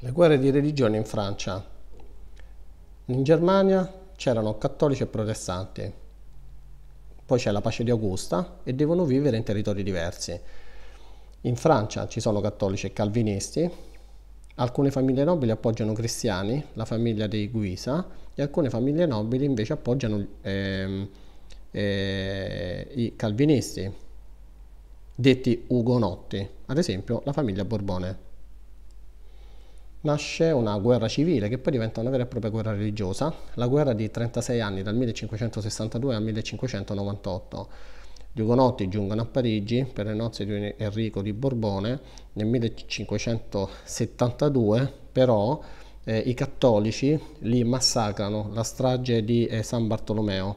Le guerre di religione in Francia. In Germania c'erano cattolici e protestanti. Poi c'è la pace di Augusta e devono vivere in territori diversi. In Francia ci sono cattolici e calvinisti, alcune famiglie nobili appoggiano cristiani, la famiglia dei Guisa, e alcune famiglie nobili invece appoggiano eh, eh, i calvinisti, detti ugonotti, ad esempio la famiglia Borbone nasce una guerra civile che poi diventa una vera e propria guerra religiosa, la guerra di 36 anni dal 1562 al 1598. Gli ugonotti giungono a Parigi per le nozze di Enrico di Borbone nel 1572, però eh, i cattolici li massacrano, la strage di eh, San Bartolomeo,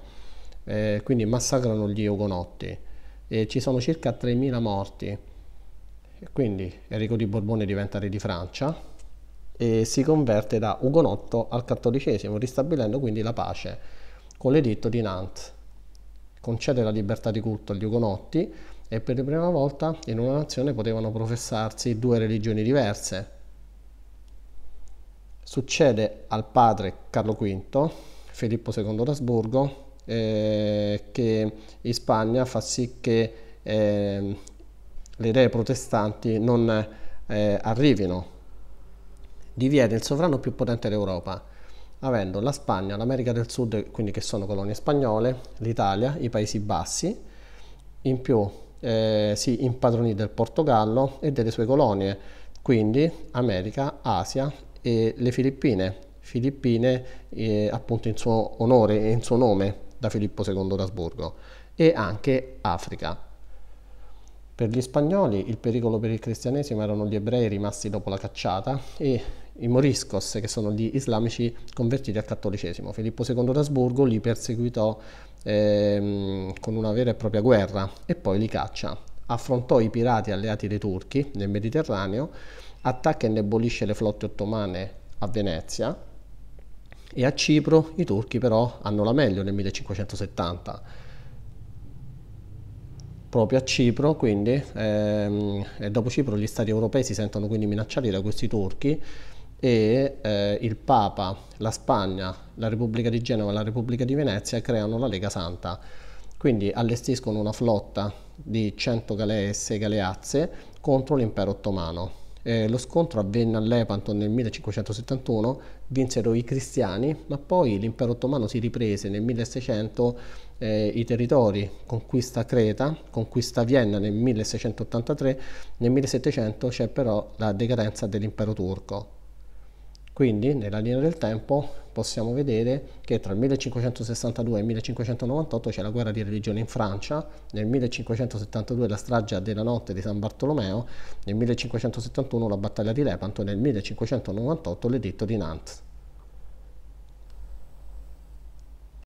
eh, quindi massacrano gli ugonotti. E ci sono circa 3.000 morti. Quindi Enrico di Borbone diventa re di Francia, e si converte da ugonotto al cattolicesimo, ristabilendo quindi la pace con l'editto di Nantes. Concede la libertà di culto agli ugonotti e per la prima volta in una nazione potevano professarsi due religioni diverse. Succede al padre Carlo V, Filippo II d'Asburgo, eh, che in Spagna fa sì che eh, le idee protestanti non eh, arrivino diviene il sovrano più potente d'Europa, avendo la Spagna, l'America del Sud, quindi che sono colonie spagnole, l'Italia, i Paesi Bassi, in più eh, si impadronì del Portogallo e delle sue colonie, quindi America, Asia e le Filippine, Filippine eh, appunto in suo onore e in suo nome da Filippo II d'Asburgo, e anche Africa. Per gli spagnoli il pericolo per il cristianesimo erano gli ebrei rimasti dopo la cacciata e i moriscos, che sono gli islamici convertiti al cattolicesimo. Filippo II d'Asburgo li perseguitò eh, con una vera e propria guerra e poi li caccia. Affrontò i pirati alleati dei turchi nel Mediterraneo, attacca e indebolisce le flotte ottomane a Venezia e a Cipro i turchi però hanno la meglio nel 1570 proprio a Cipro, quindi ehm, dopo Cipro gli stati europei si sentono quindi minacciati da questi turchi e eh, il Papa, la Spagna, la Repubblica di Genova e la Repubblica di Venezia creano la Lega Santa. Quindi allestiscono una flotta di 100 galee e 6 galeazze contro l'impero ottomano. Eh, lo scontro avvenne a Lepanto nel 1571, vinsero i cristiani, ma poi l'impero ottomano si riprese nel 1600 eh, i territori, conquista Creta, conquista Vienna nel 1683, nel 1700 c'è però la decadenza dell'impero turco. Quindi nella linea del tempo possiamo vedere che tra il 1562 e il 1598 c'è la guerra di religione in Francia, nel 1572 la strage della notte di San Bartolomeo, nel 1571 la battaglia di Lepanto e nel 1598 l'editto di Nantes.